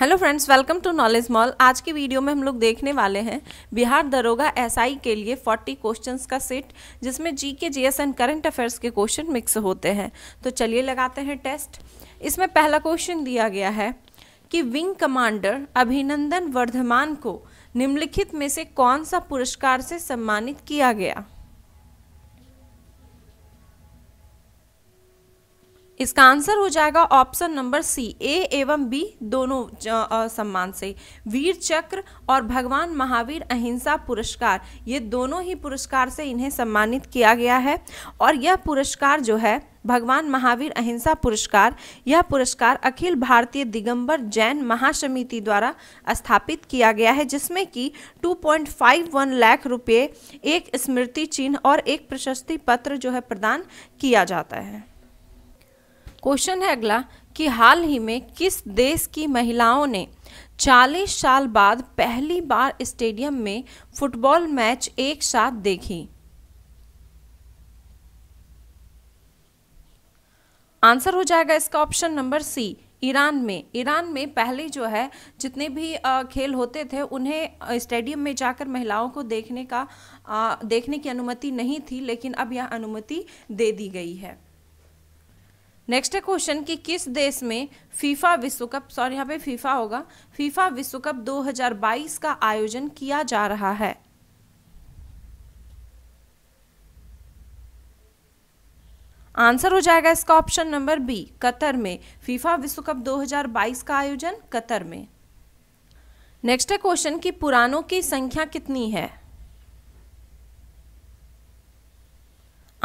hello friends welcome to knowledge mall आज की video में हम लोग देखने वाले हैं बिहार दरोगा एसआई के लिए 40 क्वेश्चंस का सेट जिसमें GK GS and current affairs के क्वेश्चन मिक्स होते हैं तो चलिए लगाते हैं टेस्ट इसमें पहला क्वेश्चन दिया गया है कि विंग कमांडर अभिनंदन वर्धमान को निम्नलिखित में से कौन सा पुरस्कार से सम्मानित किया गया इसका आंसर हो जाएगा ऑप्शन नंबर सी ए एवं बी दोनों सम्मान से वीर चक्र और भगवान महावीर अहिंसा पुरस्कार ये दोनों ही पुरस्कार से इन्हें सम्मानित किया गया है और यह पुरस्कार जो है भगवान महावीर अहिंसा पुरस्कार यह पुरस्कार अखिल भारतीय दिगंबर जैन महासमिति द्वारा स्थापित किया गया है जिसमें कि 2.51 लाख रुपए एक स्मृति चिन्ह और एक प्रशस्ति पत्र जो है प्रदान किया जाता है क्वेश्चन है अगला कि हाल ही में किस देश की महिलाओं ने 40 साल बाद पहली बार स्टेडियम में फुटबॉल मैच एक साथ देखी आंसर हो जाएगा इसका ऑप्शन नंबर सी ईरान में ईरान में पहले जो है जितने भी खेल होते थे उन्हें स्टेडियम में जाकर महिलाओं को देखने का देखने की अनुमति नहीं थी लेकिन अब यह अनुमति दे दी गई है नेक्स्ट है क्वेश्चन कि किस देश में फीफा विश्व कप सॉरी यहाँ पे फीफा होगा फीफा विश्व कप 2022 का आयोजन किया जा रहा है आंसर हो जाएगा इसका ऑप्शन नंबर बी कतर में फीफा विश्व कप 2022 का आयोजन कतर में नेक्स्ट है क्वेश्चन कि पुरानों की संख्या कितनी है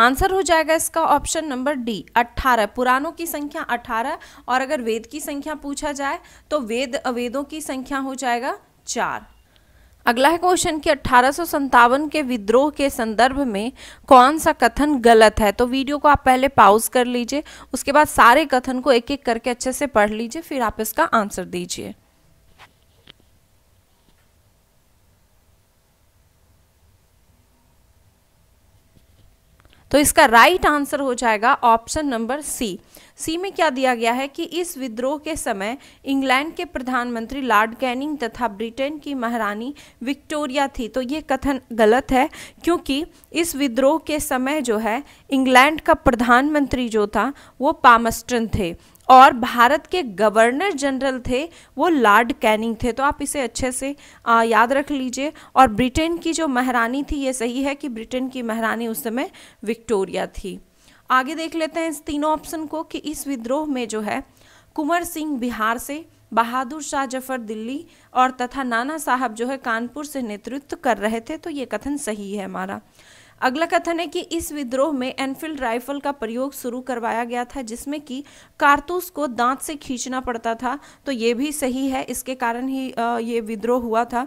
आंसर हो जाएगा इसका ऑप्शन नंबर डी 18 पुराणों की संख्या 18 और अगर वेद की संख्या पूछा जाए तो वेद अवेदों की संख्या हो जाएगा चार अगला है क्वेश्चन कि अट्ठारह के विद्रोह के संदर्भ में कौन सा कथन गलत है तो वीडियो को आप पहले पाउज कर लीजिए उसके बाद सारे कथन को एक एक करके अच्छे से पढ़ लीजिए फिर आप इसका आंसर दीजिए तो इसका राइट आंसर हो जाएगा ऑप्शन नंबर सी सी में क्या दिया गया है कि इस विद्रोह के समय इंग्लैंड के प्रधानमंत्री लॉर्ड कैनिंग तथा ब्रिटेन की महारानी विक्टोरिया थी तो ये कथन गलत है क्योंकि इस विद्रोह के समय जो है इंग्लैंड का प्रधानमंत्री जो था वो पामस्टन थे और भारत के गवर्नर जनरल थे वो लॉर्ड कैनिंग थे तो आप इसे अच्छे से आ, याद रख लीजिए और ब्रिटेन की जो महारानी थी ये सही है कि ब्रिटेन की महारानी उस समय विक्टोरिया थी आगे देख लेते हैं इस तीनों ऑप्शन को कि इस विद्रोह में जो है कुंवर सिंह बिहार से बहादुर शाह जफर दिल्ली और तथा नाना साहब जो है कानपुर से नेतृत्व कर रहे थे तो ये कथन सही है हमारा अगला कथन है कि इस विद्रोह में एनफील्ड राइफल का प्रयोग शुरू करवाया गया था जिसमें कि कारतूस को दांत से खींचना पड़ता था तो ये भी सही है इसके कारण ही ये विद्रोह हुआ था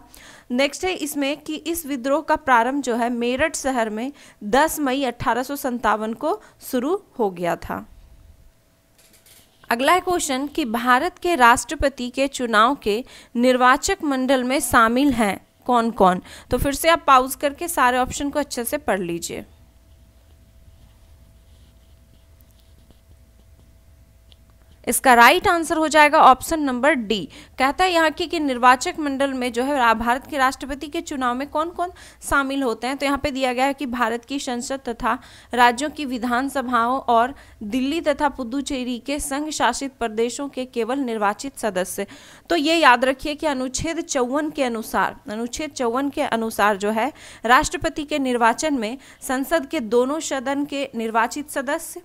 नेक्स्ट है इसमें कि इस विद्रोह का प्रारंभ जो है मेरठ शहर में 10 मई अठारह को शुरू हो गया था अगला है क्वेश्चन कि भारत के राष्ट्रपति के चुनाव के निर्वाचक मंडल में शामिल हैं कौन कौन तो फिर से आप पाउज करके सारे ऑप्शन को अच्छे से पढ़ लीजिए इसका राइट आंसर हो जाएगा ऑप्शन नंबर डी कहता है यहाँ की कि निर्वाचक मंडल में जो है भारत के राष्ट्रपति के चुनाव में कौन कौन शामिल होते हैं तो यहाँ पे दिया गया है कि भारत की संसद तथा राज्यों की विधानसभाओं और दिल्ली तथा पुदुचेरी के संघ शासित प्रदेशों के केवल निर्वाचित सदस्य तो ये याद रखिए कि अनुच्छेद चौवन के अनुसार अनुच्छेद चौवन के अनुसार जो है राष्ट्रपति के निर्वाचन में संसद के दोनों सदन के निर्वाचित सदस्य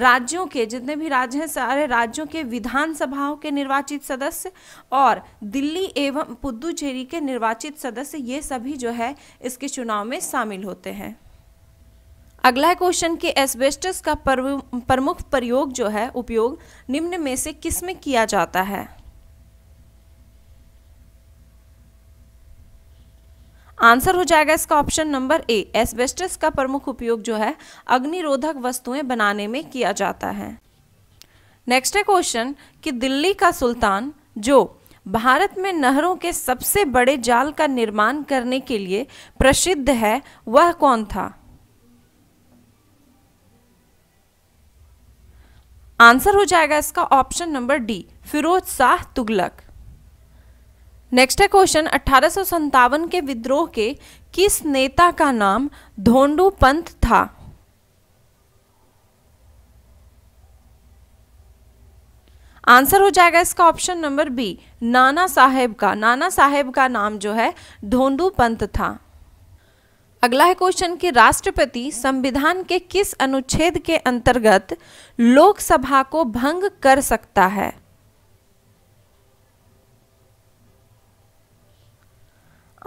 राज्यों के जितने भी राज्य हैं सारे राज्यों के विधानसभाओं के निर्वाचित सदस्य और दिल्ली एवं पुदुचेरी के निर्वाचित सदस्य ये सभी जो है इसके चुनाव में शामिल होते हैं अगला क्वेश्चन के एस्बेस्टस का प्रमुख प्रयोग जो है उपयोग निम्न में से किस में किया जाता है आंसर हो जाएगा इसका ऑप्शन नंबर ए एस्बेस्टस का प्रमुख उपयोग जो है अग्निरोधक वस्तुएं बनाने में किया जाता है नेक्स्ट है क्वेश्चन कि दिल्ली का सुल्तान जो भारत में नहरों के सबसे बड़े जाल का निर्माण करने के लिए प्रसिद्ध है वह कौन था आंसर हो जाएगा इसका option number D Firoz Shah Tughlaq next है क्वेश्चन अठारह के विद्रोह के किस नेता का नाम धोंडू पंत था आंसर हो जाएगा इसका ऑप्शन नंबर बी नाना साहेब का नाना साहेब का नाम जो है धोंडू पंत था अगला है क्वेश्चन कि राष्ट्रपति संविधान के किस अनुच्छेद के अंतर्गत लोकसभा को भंग कर सकता है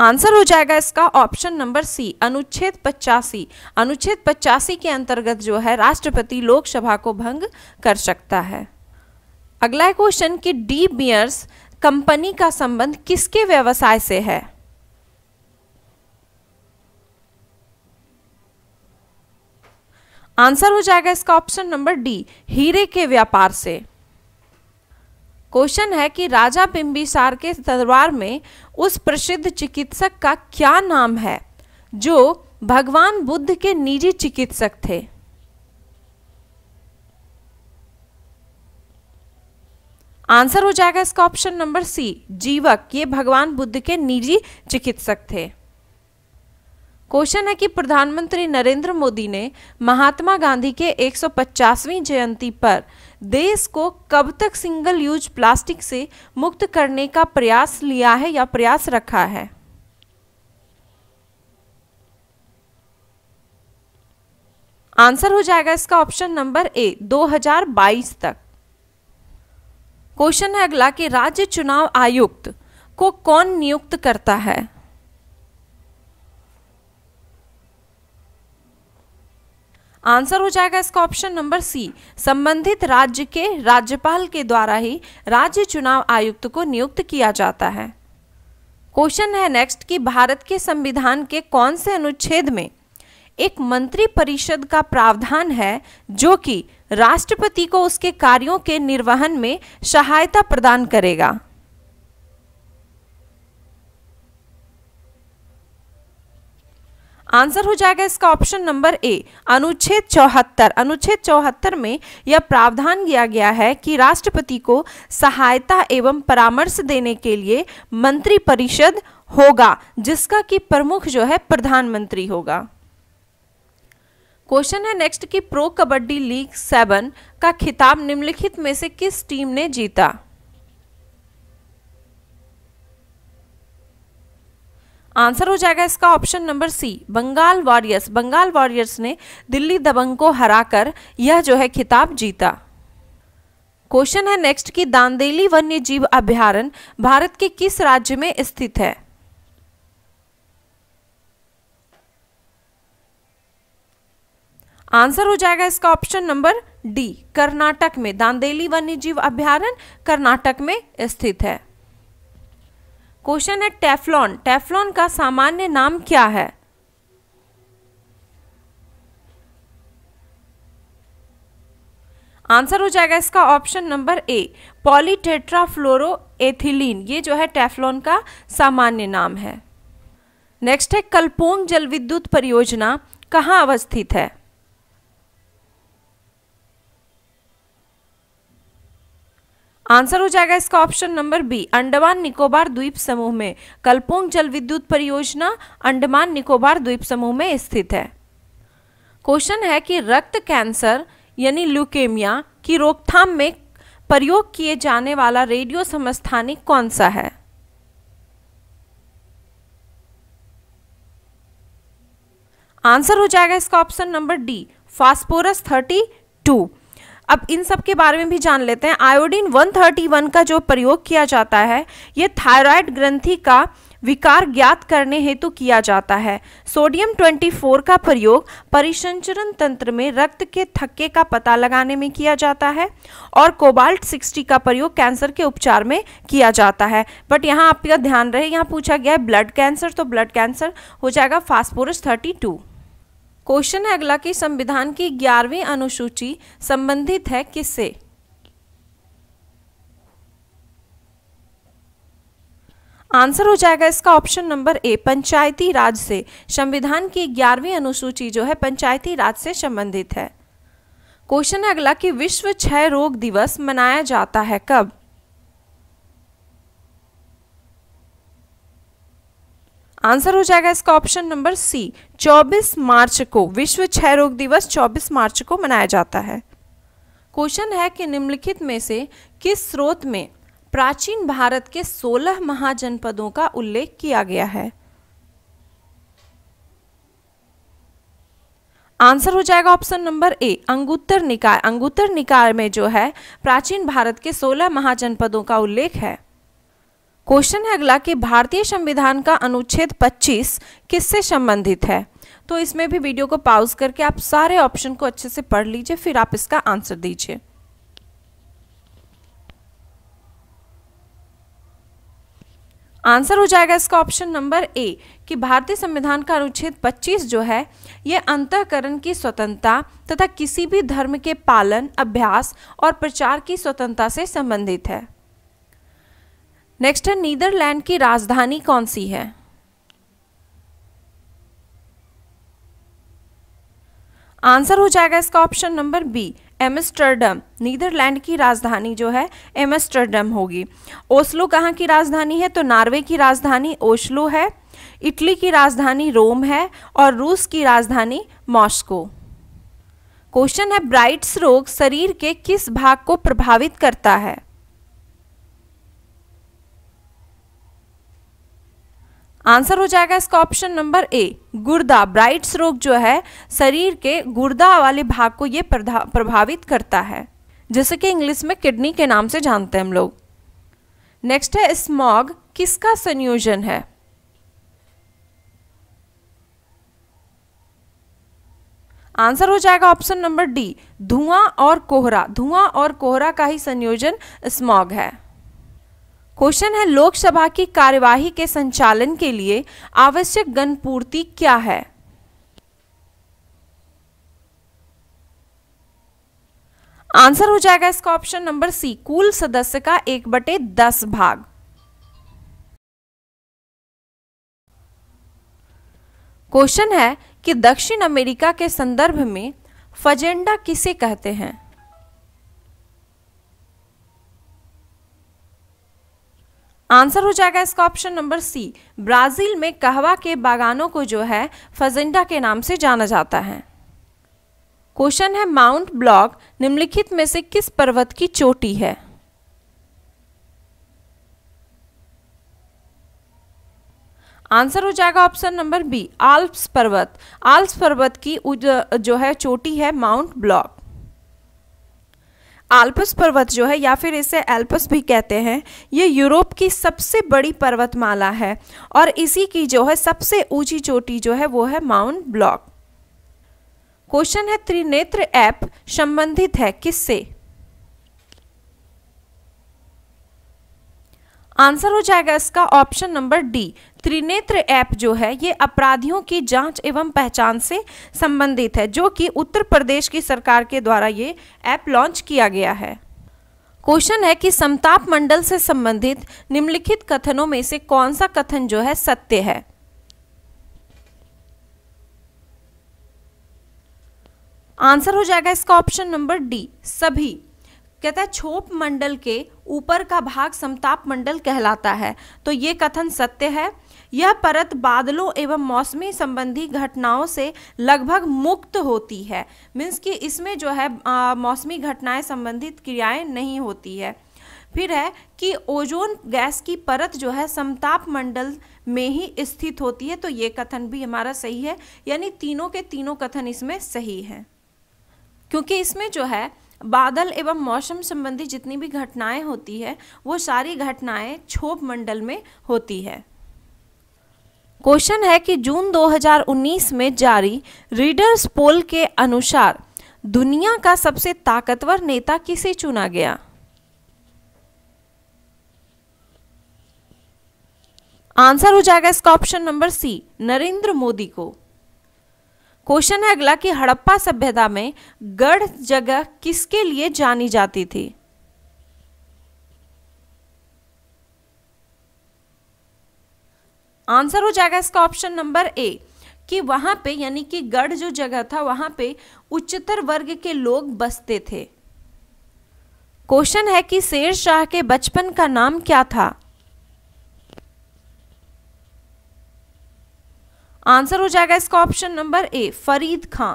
आंसर हो जाएगा इसका ऑप्शन नंबर सी अनुच्छेद पचासी अनुच्छेद पचासी के अंतर्गत जो है राष्ट्रपति लोकसभा को भंग कर सकता है अगला क्वेश्चन कि डी बियर्स कंपनी का संबंध किसके व्यवसाय से है आंसर हो जाएगा इसका ऑप्शन नंबर डी हीरे के व्यापार से क्वेश्चन है कि राजा बिंबिसार के दरबार में उस प्रसिद्ध चिकित्सक का क्या नाम है जो भगवान बुद्ध के निजी चिकित्सक थे आंसर हो जाएगा इसका ऑप्शन नंबर सी जीवक ये भगवान बुद्ध के निजी चिकित्सक थे क्वेश्चन है कि प्रधानमंत्री नरेंद्र मोदी ने महात्मा गांधी के 150वीं जयंती पर देश को कब तक सिंगल यूज प्लास्टिक से मुक्त करने का प्रयास लिया है या प्रयास रखा है आंसर हो जाएगा इसका ऑप्शन नंबर ए 2022 तक क्वेश्चन है अगला कि राज्य चुनाव आयुक्त को कौन नियुक्त करता है आंसर हो जाएगा इसका ऑप्शन नंबर सी संबंधित राज्य के राज्यपाल के द्वारा ही राज्य चुनाव आयुक्त को नियुक्त किया जाता है क्वेश्चन है नेक्स्ट कि भारत के संविधान के कौन से अनुच्छेद में एक मंत्रिपरिषद का प्रावधान है जो कि राष्ट्रपति को उसके कार्यों के निर्वहन में सहायता प्रदान करेगा आंसर हो जाएगा इसका ऑप्शन नंबर ए अनुच्छेद चौहत्तर अनुच्छेद चौहत्तर में यह प्रावधान किया गया है कि राष्ट्रपति को सहायता एवं परामर्श देने के लिए मंत्रिपरिषद होगा जिसका कि प्रमुख जो है प्रधानमंत्री होगा क्वेश्चन है नेक्स्ट कि प्रो कबड्डी लीग सेवन का खिताब निम्नलिखित में से किस टीम ने जीता आंसर हो जाएगा इसका option number C Bengal warriors Bengal warriors ने दिल्ली दबंग को हराकर यह जो है खिताब जीता क्वेश्चन है नेक्स्ट कि दांदेली वन्य जीव अभ्यारण भारत के किस राज्य में स्थित है आंसर हो जाएगा इसका ऑप्शन नंबर डी कर्नाटक में दांदेली वन्य जीव अभ्यारण कर्नाटक में स्थित है क्वेश्चन है टेफ्लॉन टेफ्लॉन का सामान्य नाम क्या है आंसर हो जाएगा इसका ऑप्शन नंबर ए एथिलीन ये जो है टेफ्लॉन का सामान्य नाम है नेक्स्ट है कल्पोंग जल विद्युत परियोजना कहाँ अवस्थित है आंसर हो जाएगा इसका option number B Andaman Nicobar द्वीप समूह में कलपोंग जल विद्युत परियोजना अंडमान निकोबार द्वीप समूह में स्थित है क्वेश्चन है कि रक्त कैंसर यानी ल्यूकेमिया की रोकथाम में प्रयोग किए जाने वाला रेडियो समस्थानिक कौन सा है आंसर हो जाएगा इसका option number D phosphorus thirty two अब इन सब के बारे में भी जान लेते हैं आयोडीन 131 का जो प्रयोग किया जाता है ये थायराइड ग्रंथि का विकार ज्ञात करने हेतु किया जाता है सोडियम 24 का प्रयोग परिसंचरण तंत्र में रक्त के थक्के का पता लगाने में किया जाता है और कोबाल्ट 60 का प्रयोग कैंसर के उपचार में किया जाता है बट यहाँ आपका ध्यान रहे यहाँ पूछा गया है ब्लड कैंसर तो ब्लड कैंसर हो जाएगा फास्फोरस 32 क्वेश्चन है अगला कि संविधान की ग्यारहवीं अनुसूची संबंधित है किससे आंसर हो जाएगा इसका ऑप्शन नंबर ए पंचायती राज से संविधान की ग्यारहवीं अनुसूची जो है पंचायती राज से संबंधित है क्वेश्चन है अगला कि विश्व क्षय रोग दिवस मनाया जाता है कब आंसर हो जाएगा इसका ऑप्शन नंबर सी 24 मार्च को विश्व क्षय रोग दिवस 24 मार्च को मनाया जाता है क्वेश्चन है कि निम्नलिखित में से किस स्रोत में प्राचीन भारत के 16 महाजनपदों का उल्लेख किया गया है आंसर हो जाएगा ऑप्शन नंबर ए अंगुत्तर निकाय अंगुत्तर निकाय में जो है प्राचीन भारत के 16 महाजनपदों का उल्लेख है क्वेश्चन है अगला कि भारतीय संविधान का अनुच्छेद 25 किससे संबंधित है तो इसमें भी वीडियो को पॉज करके आप सारे ऑप्शन को अच्छे से पढ़ लीजिए फिर आप इसका आंसर दीजिए आंसर हो जाएगा इसका ऑप्शन नंबर ए कि भारतीय संविधान का अनुच्छेद 25 जो है यह अंतकरण की स्वतंत्रता तथा किसी भी धर्म के पालन अभ्यास और प्रचार की स्वतंत्रता से संबंधित है नेक्स्ट है नीदरलैंड की राजधानी कौन सी है आंसर हो जाएगा इसका option number B Amsterdam Netherland की राजधानी जो है एम्स्टर्डम होगी ओस्लो कहाँ की राजधानी है तो नॉर्वे की राजधानी ओस्लो है इटली की राजधानी रोम है और रूस की राजधानी मॉस्को क्वेश्चन है ब्राइट्स रोग शरीर के किस भाग को प्रभावित करता है आंसर हो जाएगा इसका ऑप्शन नंबर ए गुर्दा ब्राइट्स रोग जो है शरीर के गुर्दा वाले भाग को ये प्रभावित करता है जैसे कि इंग्लिश में किडनी के नाम से जानते हैं हम लोग नेक्स्ट है स्मॉग किसका संयोजन है आंसर हो जाएगा ऑप्शन नंबर डी धुआं और कोहरा धुआं और कोहरा का ही संयोजन स्मॉग है क्वेश्चन है लोकसभा की कार्यवाही के संचालन के लिए आवश्यक गणपूर्ति क्या है आंसर हो जाएगा इसका ऑप्शन नंबर सी कुल सदस्य का एक बटे दस भाग क्वेश्चन है कि दक्षिण अमेरिका के संदर्भ में फजेंडा किसे कहते हैं आंसर हो जाएगा इसका ऑप्शन नंबर सी ब्राज़ील में कहवा के बागानों को जो है फजेंडा के नाम से जाना जाता है क्वेश्चन है माउंट ब्लॉक निम्नलिखित में से किस पर्वत की चोटी है आंसर हो जाएगा ऑप्शन नंबर बी आल्प्स पर्वत आल्प्स पर्वत की जो है चोटी है माउंट ब्लॉक आल्पस पर्वत जो है या फिर इसे एल्पस भी कहते हैं ये यूरोप की सबसे बड़ी पर्वतमाला है और इसी की जो है सबसे ऊंची चोटी जो है वो है माउंट ब्लॉक क्वेश्चन है त्रिनेत्र ऐप संबंधित है किससे आंसर हो जाएगा इसका option number D Trinetra app जो है ये अपराधियों की जांच एवं पहचान से संबंधित है जो कि उत्तर प्रदेश की सरकार के द्वारा ये ऐप लॉन्च किया गया है क्वेश्चन है कि समताप मंडल से संबंधित निम्नलिखित कथनों में से कौन सा कथन जो है सत्य है आंसर हो जाएगा इसका ऑप्शन नंबर डी सभी कहता है छोप मंडल के ऊपर का भाग समताप मंडल कहलाता है तो ये कथन सत्य है यह परत बादलों एवं मौसमी संबंधी घटनाओं से लगभग मुक्त होती है मीन्स कि इसमें जो है मौसमी घटनाएं संबंधित क्रियाएं नहीं होती है फिर है कि ओजोन गैस की परत जो है समताप मंडल में ही स्थित होती है तो ये कथन भी हमारा सही है यानी तीनों के तीनों कथन इसमें सही हैं क्योंकि इसमें जो है बादल एवं मौसम संबंधी जितनी भी घटनाएं होती है वो सारी घटनाएं क्षोभ मंडल में होती है क्वेश्चन है कि जून 2019 में जारी रीडर्स पोल के अनुसार दुनिया का सबसे ताकतवर नेता किसे चुना गया आंसर हो जाएगा इसका option number C Narendra Modi को क्वेश्चन है अगला कि हड़प्पा सभ्यता में गढ़ जगह किसके लिए जानी जाती थी आंसर हो जाएगा इसका ऑप्शन नंबर ए कि वहां पे यानी कि गढ़ जो जगह था वहां पे उच्चतर वर्ग के लोग बसते थे क्वेश्चन है कि शेर शाह के बचपन का नाम क्या था आंसर हो जाएगा इसका option number A Farid Khan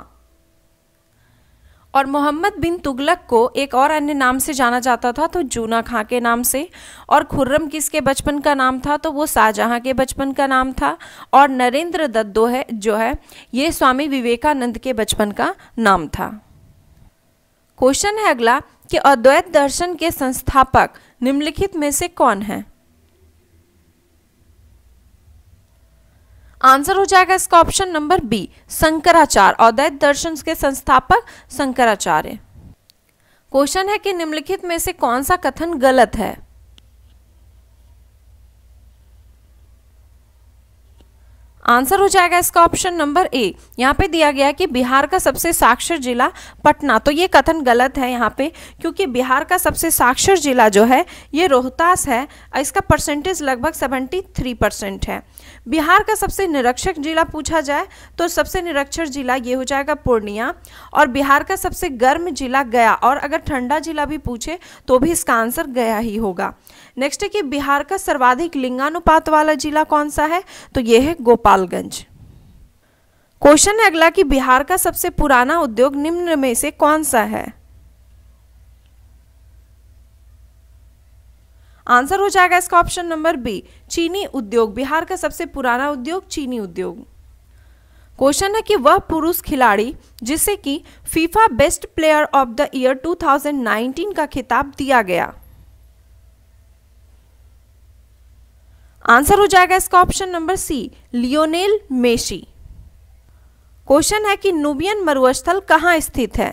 और मोहम्मद बिन तुगलक को एक और अन्य नाम से जाना जाता था तो जूना खां के नाम से और खुर्रम किसके बचपन का नाम था तो वो शाहजहां के बचपन का नाम था और नरेंद्र दद्दो है जो है ये स्वामी विवेकानंद के बचपन का नाम था क्वेश्चन है अगला कि अद्वैत दर्शन के संस्थापक निम्नलिखित में से कौन है आंसर हो जाएगा इसका ऑप्शन नंबर बी शंकराचार्य दैत दर्शन के संस्थापक शंकराचार्य क्वेश्चन है कि निम्नलिखित में से कौन सा कथन गलत है आंसर हो जाएगा इसका ऑप्शन नंबर ए यहाँ पे दिया गया कि बिहार का सबसे साक्षर जिला पटना तो ये कथन गलत है यहाँ पे क्योंकि बिहार का सबसे साक्षर जिला जो है ये रोहतास है इसका परसेंटेज लगभग सेवेंटी थ्री परसेंट है बिहार का सबसे निरक्षक जिला पूछा जाए तो सबसे निरक्षर जिला ये हो जाएगा पूर्णिया और बिहार का सबसे गर्म जिला गया और अगर ठंडा जिला भी पूछे तो भी इसका आंसर गया ही होगा नेक्स्ट है कि बिहार का सर्वाधिक लिंगानुपात वाला जिला कौन सा है तो ये है गोपाल गोपालगंज क्वेश्चन है अगला कि बिहार का सबसे पुराना उद्योग निम्न में से कौन सा है आंसर हो जाएगा इसका ऑप्शन नंबर बी चीनी उद्योग बिहार का सबसे पुराना उद्योग चीनी उद्योग क्वेश्चन है कि वह पुरुष खिलाड़ी जिसे कि FIFA best player of the year 2019 का खिताब दिया गया आंसर हो जाएगा इसका option number C Lionel Messi question है कि नुबियन मरुस्थल कहां स्थित है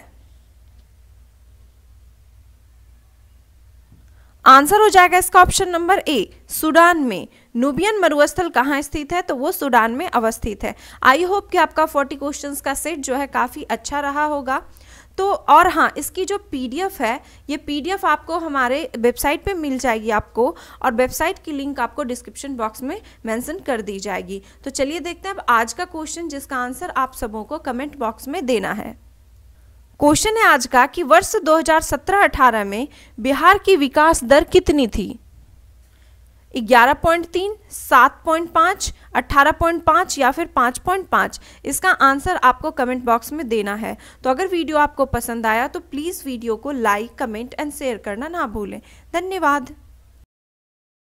आंसर हो जाएगा इसका ऑप्शन नंबर ए सूडान में नुबियन मरुस्थल कहां स्थित है तो वो सूडान में अवस्थित है आई होप कि आपका 40 क्वेश्चंस का सेट जो है काफ़ी अच्छा रहा होगा तो और हाँ इसकी जो पी है ये पी आपको हमारे वेबसाइट पे मिल जाएगी आपको और वेबसाइट की लिंक आपको डिस्क्रिप्शन बॉक्स में मेंशन कर दी जाएगी तो चलिए देखते हैं अब आज का क्वेश्चन जिसका आंसर आप सबों को कमेंट बॉक्स में देना है क्वेश्चन है आज का कि वर्ष 2017-18 में बिहार की विकास दर कितनी थी ग्यारह पॉइंट तीन सात पॉइंट पाँच अट्ठारह पॉइंट पाँच या फिर पाँच पॉइंट पाँच इसका आंसर आपको कमेंट बॉक्स में देना है तो अगर वीडियो आपको पसंद आया तो प्लीज़ वीडियो को लाइक कमेंट एंड शेयर करना ना भूलें धन्यवाद